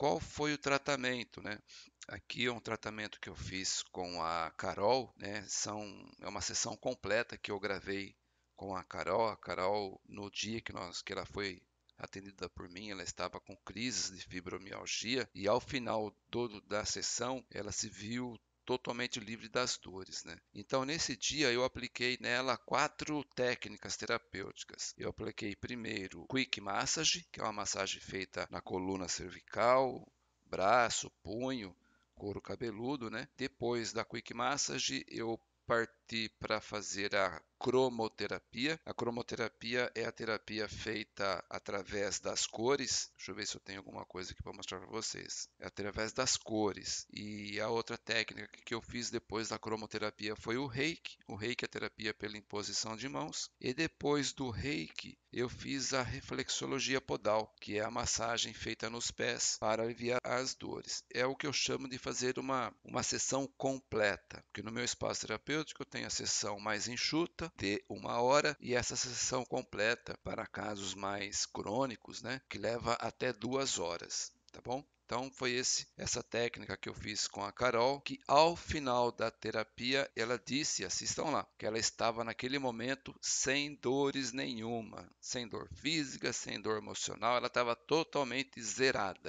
qual foi o tratamento, né? Aqui é um tratamento que eu fiz com a Carol, né? São, é uma sessão completa que eu gravei com a Carol. A Carol, no dia que, nós, que ela foi atendida por mim, ela estava com crises de fibromialgia e ao final do, da sessão ela se viu totalmente livre das dores, né? Então, nesse dia, eu apliquei nela quatro técnicas terapêuticas. Eu apliquei primeiro Quick Massage, que é uma massagem feita na coluna cervical, braço, punho, couro cabeludo, né? Depois da Quick Massage, eu parti para fazer a cromoterapia. A cromoterapia é a terapia feita através das cores. Deixa eu ver se eu tenho alguma coisa aqui para mostrar para vocês. É através das cores. E a outra técnica que eu fiz depois da cromoterapia foi o reiki. O reiki é a terapia pela imposição de mãos. E depois do reiki, eu fiz a reflexologia podal, que é a massagem feita nos pés para aliviar as dores. É o que eu chamo de fazer uma, uma sessão completa, porque no meu espaço terapêutico eu tenho a sessão mais enxuta, mínima de uma hora e essa sessão completa para casos mais crônicos, né, que leva até duas horas, tá bom? Então foi esse, essa técnica que eu fiz com a Carol, que ao final da terapia ela disse, assistam lá, que ela estava naquele momento sem dores nenhuma, sem dor física, sem dor emocional, ela estava totalmente zerada.